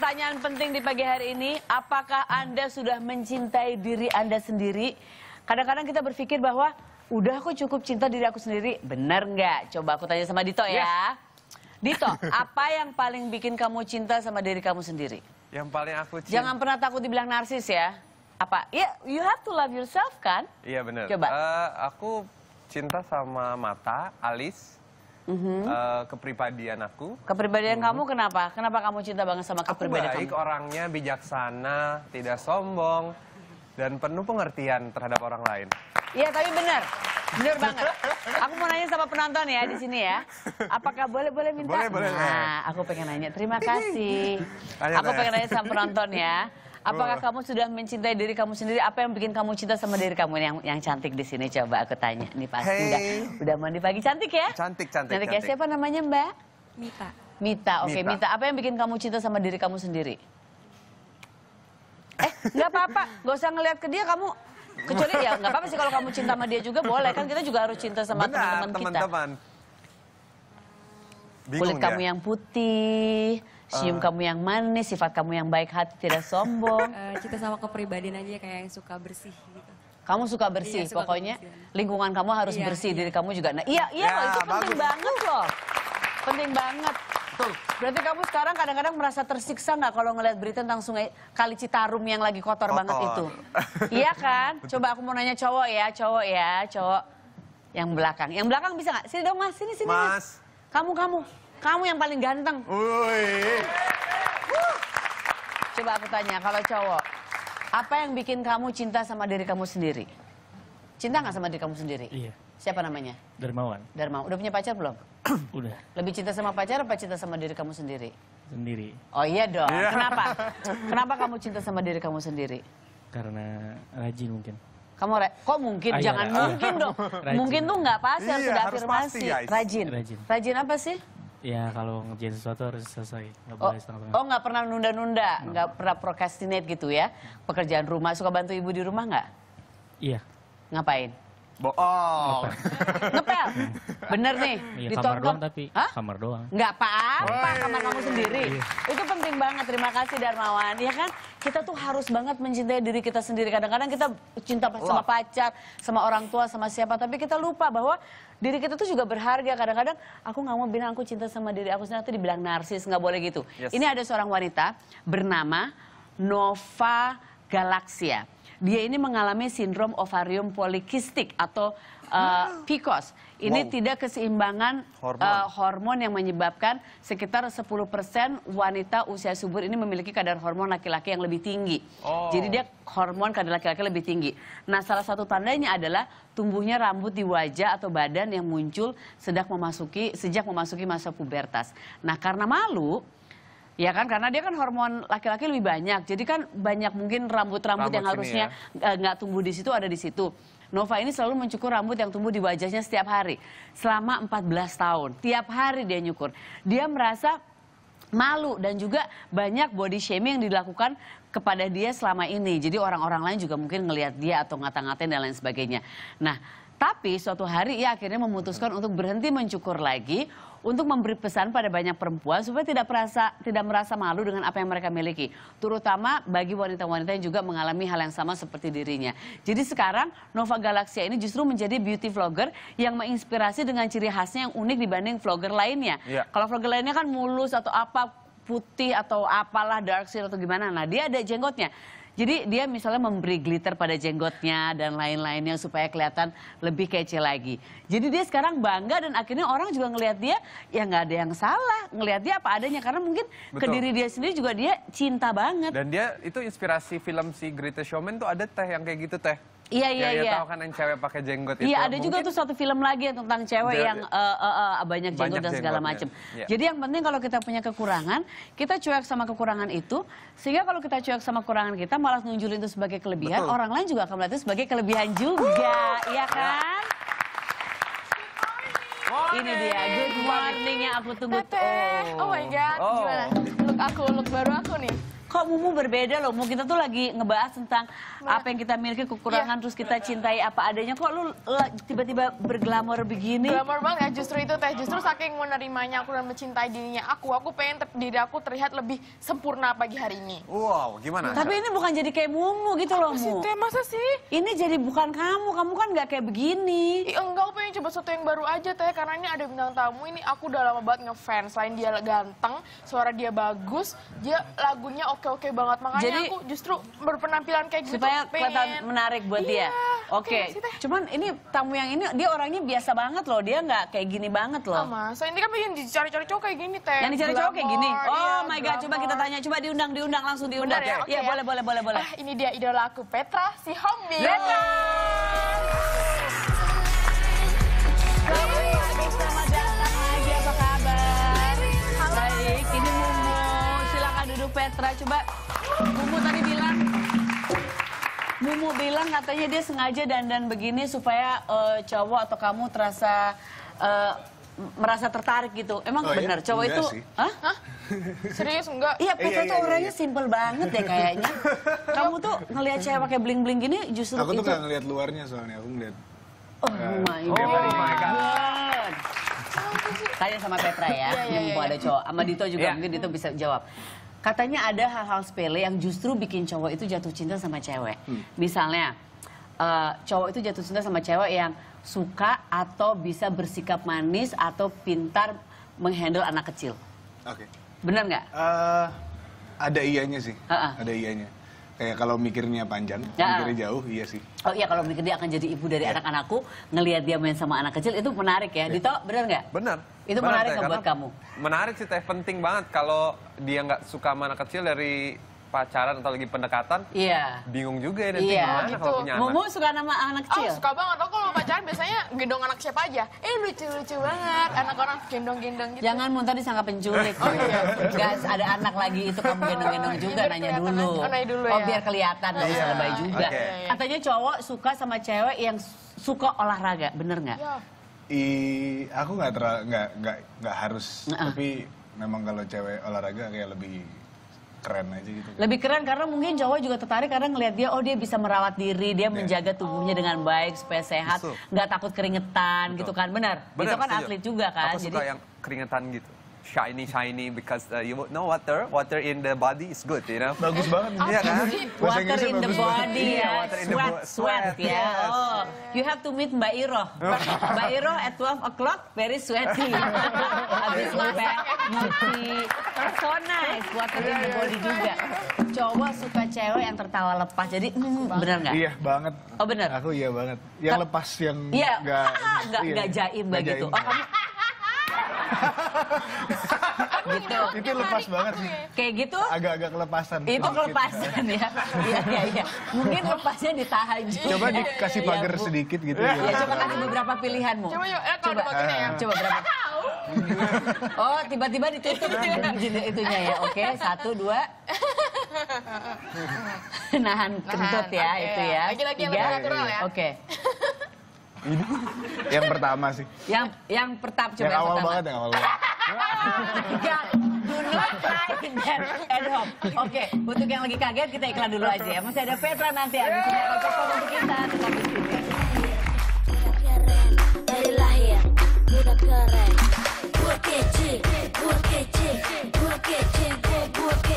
pertanyaan penting di pagi hari ini, apakah Anda sudah mencintai diri Anda sendiri? Kadang-kadang kita berpikir bahwa, udah aku cukup cinta diri aku sendiri, benar nggak? Coba aku tanya sama Dito ya. Yes. Dito, apa yang paling bikin kamu cinta sama diri kamu sendiri? Yang paling aku cinta... Jangan pernah takut dibilang narsis ya. Apa? Ya, yeah, you have to love yourself kan? Iya benar. Coba. Uh, aku cinta sama mata, alis, Mm-hmm. Uh, kepribadian aku. Kepribadian mm-hmm. kamu kenapa? Kenapa kamu cinta banget sama kepribadian aku baik, kamu? orangnya bijaksana, tidak sombong, dan penuh pengertian terhadap orang lain. Iya, tapi benar. benar banget. Aku mau nanya sama penonton ya di sini ya. Apakah boleh boleh minta? Boleh, boleh. Nah, aku pengen nanya. Terima kasih. Tanya, aku tanya. pengen nanya sama penonton ya. Apakah oh. kamu sudah mencintai diri kamu sendiri? Apa yang bikin kamu cinta sama diri kamu yang yang cantik di sini? Coba aku tanya. Nih pasti hey. udah udah mandi pagi cantik ya? Cantik, cantik. Cantik, ya. cantik. ya. Siapa namanya Mbak? Mita. Mita. Oke, okay, Mita. Mita. Apa yang bikin kamu cinta sama diri kamu sendiri? Eh, nggak apa-apa. Gak usah ngeliat ke dia kamu kecuali ya nggak apa-apa sih kalau kamu cinta sama dia juga boleh kan kita juga harus cinta sama teman-teman kita. Teman-teman. Kulit ya? kamu yang putih, sium uh. Ah. kamu yang manis, sifat kamu yang baik hati, tidak sombong. Uh, kita sama kepribadian aja kayak yang suka bersih gitu. Kamu suka iya, bersih, iya, suka pokoknya lingkungan kamu harus iya, bersih, iya. diri kamu juga. Nah, iya, iya ya, loh, itu penting banget loh. Penting banget. Betul. Berarti kamu sekarang kadang-kadang merasa tersiksa nggak kalau ngeliat berita tentang sungai Kali Citarum yang lagi kotor, kotor. banget itu? iya kan? Coba aku mau nanya cowok ya, cowok ya, cowok yang belakang. Yang belakang bisa nggak? Sini dong mas, sini sini mas. mas. Kamu kamu. Kamu yang paling ganteng. Ui. Coba aku tanya, kalau cowok, apa yang bikin kamu cinta sama diri kamu sendiri? Cinta nggak sama diri kamu sendiri? Iya. Siapa namanya? Darmawan. Darmawan. Udah punya pacar belum? Udah. Lebih cinta sama pacar apa cinta sama diri kamu sendiri? Sendiri. Oh iya dong. Yeah. Kenapa? Kenapa kamu cinta sama diri kamu sendiri? Karena rajin mungkin. Kamu re kok mungkin? Ayah, iya, Jangan ayah. mungkin dong. Rajin. Mungkin tuh nggak iya, pasti iya, harus afirmasi. rajin. rajin. Rajin apa sih? Ya kalau ngerjain sesuatu harus selesai, nggak oh, boleh setengah-setengah. Oh nggak pernah nunda-nunda, nggak -nunda. pernah procrastinate gitu ya? Pekerjaan rumah, suka bantu ibu di rumah nggak? Iya. Ngapain? Bohong. Ngepel. Bener nih. Ya, kamar doang tapi. Hah? Kamar doang. Nggak apa-apa, kamar kamu sendiri. Iya. Itu penting banget. Terima kasih Darmawan. Ya kan? Kita tuh harus banget mencintai diri kita sendiri. Kadang-kadang kita cinta sama pacar, sama orang tua, sama siapa. Tapi kita lupa bahwa diri kita tuh juga berharga. Kadang-kadang aku nggak mau bilang aku cinta sama diri aku sendiri. Nanti dibilang narsis, nggak boleh gitu. Yes. Ini ada seorang wanita bernama Nova Galaxia dia ini mengalami sindrom ovarium polikistik atau uh, eh, PCOS. Ini wow. tidak keseimbangan eh, hormon. Uh, hormon yang menyebabkan sekitar 10% wanita usia subur ini memiliki kadar hormon laki-laki yang lebih tinggi. Oh. Jadi dia hormon kadar laki-laki lebih tinggi. Nah, salah satu tandanya adalah tumbuhnya rambut di wajah atau badan yang muncul sedang memasuki sejak memasuki masa pubertas. Nah, karena malu Ya kan karena dia kan hormon laki-laki lebih banyak. Jadi kan banyak mungkin rambut-rambut yang harusnya ya. nggak tumbuh di situ ada di situ. Nova ini selalu mencukur rambut yang tumbuh di wajahnya setiap hari. Selama 14 tahun. Tiap hari dia nyukur. Dia merasa malu dan juga banyak body shaming yang dilakukan kepada dia selama ini. Jadi orang-orang lain juga mungkin ngelihat dia atau ngata-ngatain dan lain sebagainya. Nah, tapi suatu hari ia akhirnya memutuskan untuk berhenti mencukur lagi untuk memberi pesan pada banyak perempuan supaya tidak merasa tidak merasa malu dengan apa yang mereka miliki, terutama bagi wanita-wanita yang juga mengalami hal yang sama seperti dirinya. Jadi sekarang Nova Galaxia ini justru menjadi beauty vlogger yang menginspirasi dengan ciri khasnya yang unik dibanding vlogger lainnya. Yeah. Kalau vlogger lainnya kan mulus atau apa putih atau apalah dark skin atau gimana. Nah, dia ada jenggotnya. Jadi dia misalnya memberi glitter pada jenggotnya dan lain-lainnya supaya kelihatan lebih kece lagi. Jadi dia sekarang bangga dan akhirnya orang juga ngelihat dia ya nggak ada yang salah ngelihat dia apa adanya karena mungkin Betul. ke diri dia sendiri juga dia cinta banget. Dan dia itu inspirasi film si Greatest Showman tuh ada teh yang kayak gitu teh. Iya iya iya. Ya, ya iya. tahu kan yang cewek pakai jenggot iya, itu. Iya ada mungkin... juga tuh satu film lagi yang tentang cewek yang uh, uh, uh, banyak jenggot banyak dan segala macam. Ya. Jadi yang penting kalau kita punya kekurangan, kita cuek sama kekurangan itu, sehingga kalau kita cuek sama kekurangan kita malah nunjulin itu sebagai kelebihan, Betul. orang lain juga akan melihat itu sebagai kelebihan juga, iya, iya kan? Morning. Ini dia good morning yang aku tunggu. Oh. oh my oh. god, oh. gimana? Look aku, look baru aku nih kok Mumu berbeda loh. Mumu kita tuh lagi ngebahas tentang iya. apa yang kita miliki, kekurangan, yeah. terus kita cintai apa adanya. Kok lu tiba-tiba berglamor begini? Glamor banget ya, justru itu teh. Justru saking menerimanya aku dan mencintai dirinya aku, aku pengen diri aku terlihat lebih sempurna pagi hari ini. Wow, gimana? Tapi ini bukan jadi kayak Mumu gitu apa loh, Mumu. Teh, masa sih? Ini jadi bukan kamu, kamu kan gak kayak begini. Ih, enggak, aku pengen coba sesuatu yang baru aja teh, karena ini ada bintang tamu, ini aku udah lama banget ngefans. Selain dia ganteng, suara dia bagus, dia lagunya oke oke-oke banget. Makanya Jadi, aku justru berpenampilan kayak gitu. Supaya kelihatan menarik buat iya, dia? Oke. Okay. Gitu Cuman ini tamu yang ini, dia orangnya biasa banget loh. Dia nggak kayak gini banget loh. Sama. So ini kan pengen dicari-cari cowok kayak gini, Teh. Yang dicari cowok kayak gini? Oh iya, my God, coba kita tanya. Coba diundang, diundang, langsung diundang. Bentar ya, iya, okay. ya, boleh, boleh, boleh. boleh. Ah, ini dia idola aku, Petra, si Hombi. Petra! Astra coba Mumu tadi bilang Mumu bilang katanya dia sengaja dandan begini supaya uh, cowok atau kamu terasa uh, merasa tertarik gitu. Emang oh, iya? benar iya? cowok itu? Hah? Serius enggak? Iya, Petra iya, iya, tuh iya, iya, orangnya simple banget ya kayaknya. Kamu tuh ngelihat cewek pakai bling-bling gini justru Aku tuh ngelihat luarnya soalnya, aku ngelihat Oh uh, my oh god. Oh my god. Tanya sama Petra ya, yeah, yeah, yeah. ada cowok. Sama Dito juga yeah. mungkin Dito bisa jawab. Katanya ada hal-hal sepele yang justru bikin cowok itu jatuh cinta sama cewek. Hmm. Misalnya, uh, cowok itu jatuh cinta sama cewek yang suka atau bisa bersikap manis atau pintar menghandle anak kecil. Oke. Okay. Benar nggak? Uh, ada ianya sih. Uh -uh. Ada ianya. Kayak kalau mikirnya panjang, ya. mikirnya jauh, iya sih. Oh iya, kalau mikir dia akan jadi ibu dari iya. anak-anakku, ngelihat dia main sama anak kecil itu menarik ya. ya. Dito, benar nggak? Benar. Itu menarik ya, buat kamu? Menarik sih teh, penting banget kalau dia nggak suka anak kecil dari pacaran atau lagi pendekatan, iya. bingung juga ya nanti iya, gimana gitu. kalau punya anak. Mumu suka nama anak oh, kecil? Oh, suka banget. Aku kalau pacaran biasanya gendong anak siapa aja. Eh lucu-lucu banget, anak orang gendong-gendong gitu. Jangan muntah disangka penculik. oh iya. Guys, ada anak lagi itu kamu gendong-gendong iya, juga, nanya dulu. Oh, nanya dulu ya. Oh biar kelihatan, nggak usah iya. lebay juga. Okay. Iya, Katanya cowok suka sama cewek yang suka olahraga, bener nggak? Ya. I, aku nggak terlalu nggak nggak nggak harus uh -uh. tapi memang kalau cewek olahraga kayak lebih keren aja gitu. Lebih keren karena mungkin cowok juga tertarik karena ngelihat dia oh dia bisa merawat diri, dia yeah. menjaga tubuhnya oh. dengan baik supaya sehat, nggak takut keringetan Betul. gitu kan. Benar. Benar. Itu kan setuju. atlet juga kan. Aku suka Jadi, yang keringetan gitu shiny shiny because uh, you know water water in the body is good you know bagus banget oh, ya kan water in in the body ya yeah, water in the sweat sweat ya yes. oh you have to meet Mbak Iroh oh. Mbak Iroh at 12 o'clock very sweaty habis masak multi persona nice, water in the iya, iya, body iya. juga Coba suka cewek yang tertawa lepas jadi mm, benar nggak iya banget oh benar aku iya banget yang lepas yang nggak nggak nggak jaim begitu oh gitu. Itu lepas banget sih. Kayak gitu? Agak-agak kelepasan. Itu kelepasan ya. Iya, iya, iya. Mungkin lepasnya di Coba dikasih iya, pagar sedikit gitu. Ya, coba kasih beberapa pilihanmu. Coba, eh, coba, ya. eh, coba berapa? Oh, tiba-tiba ditutup kan iya. itunya ya. Oke, satu, dua. Nahan kentut ya, itu ya. Lagi-lagi lebih natural ya. Oke. Ini yang pertama sih. Yang yang pertama coba yang, awal pertama. banget yang awal. Enggak. Ya, do not Oke, untuk yang lagi kaget kita iklan dulu aja ya. Masih ada Petra nanti ada Yeah. untuk kita tetap di sini.